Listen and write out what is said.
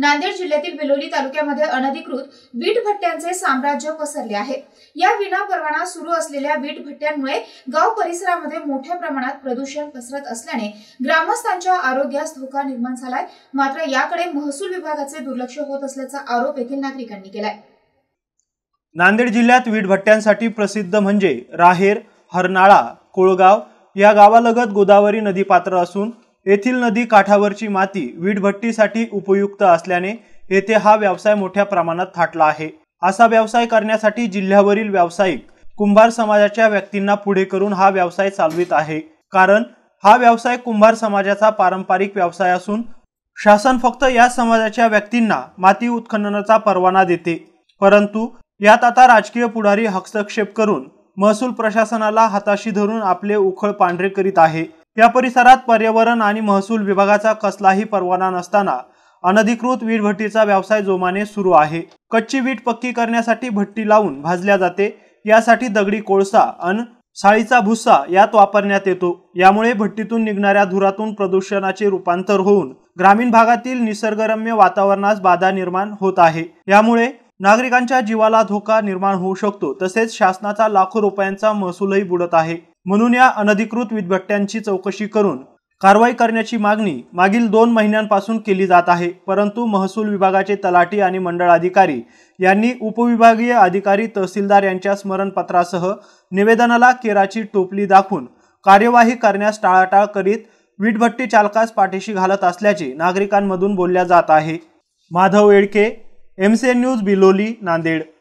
नांदेड जिल्ह्यातील बिलोली तालुक्यामध्ये अनधिकृत वीट भट्ट्यांचे साम्राज्य पसरले आहे या विना परवाना सुरू असलेल्या वीट भट्ट्यांमुळे गाव परिसरामध्ये मोठ्या प्रमाणात प्रदूषण पसरत असल्याने ग्रामस्थांच्या आरोग्यास धोका निर्माण झालाय मात्र याकडे महसूल विभागाचे दुर्लक्ष होत असल्याचा आरोप येथील नागरिकांनी केलाय नांदेड जिल्ह्यात वीट भट्ट्यांसाठी प्रसिद्ध म्हणजे राहेर हरनाळा कोळगाव या गावालगत गोदावरी नदी पात्र असून येथील नदी काठावरची माती वीटभट्टीसाठी उपयुक्त असल्याने येथे हा व्यवसाय मोठ्या प्रमाणात थाटला आहे असा व्यवसाय करण्यासाठी जिल्ह्यावरील व्यावसायिक कुंभार समाजाच्या व्यक्तींना पुढे करून हा व्यवसाय चालवित आहे कारण हा व्यवसाय कुंभार समाजाचा पारंपरिक व्यवसाय असून शासन फक्त या समाजाच्या व्यक्तींना माती उत्खननाचा परवाना देते परंतु यात आता राजकीय पुढारी हस्तक्षेप करून महसूल प्रशासनाला हाताशी धरून आपले उखळ पांढरे करीत आहे या परिसरात पर्यावरण आणि महसूल विभागाचा कसलाही परवाना नसताना अनधिकृत भट्टीचा व्यवसाय जोमाने सुरू आहे कच्ची वीट पक्की करण्यासाठी भट्टी लावून भाजल्या जाते यासाठी दगडी कोळसा अन साळीचा भुस्सा यात वापरण्यात येतो यामुळे भट्टीतून निघणाऱ्या धुरातून प्रदूषणाचे रूपांतर होऊन ग्रामीण भागातील निसर्गरम्य वातावरणास बाधा निर्माण होत आहे यामुळे नागरिकांच्या जीवाला धोका निर्माण होऊ शकतो तसेच शासनाचा लाखो रुपयांचा महसूलही बुडत आहे म्हणून या अनधिकृत वीजभट्ट्यांची चौकशी करून कारवाई करण्याची मागणी मागील दोन महिन्यांपासून केली जात आहे परंतु महसूल विभागाचे तलाठी आणि मंडळ अधिकारी यांनी उपविभागीय अधिकारी तहसीलदार यांच्या स्मरणपत्रासह निवेदनाला केराची टोपली दाखवून कार्यवाही करण्यास टाळाटाळ करीत वीटभट्टी चालकास पाठीशी घालत असल्याचे नागरिकांमधून बोलल्या जात आहे Madhav C MCN news Biloli Nanded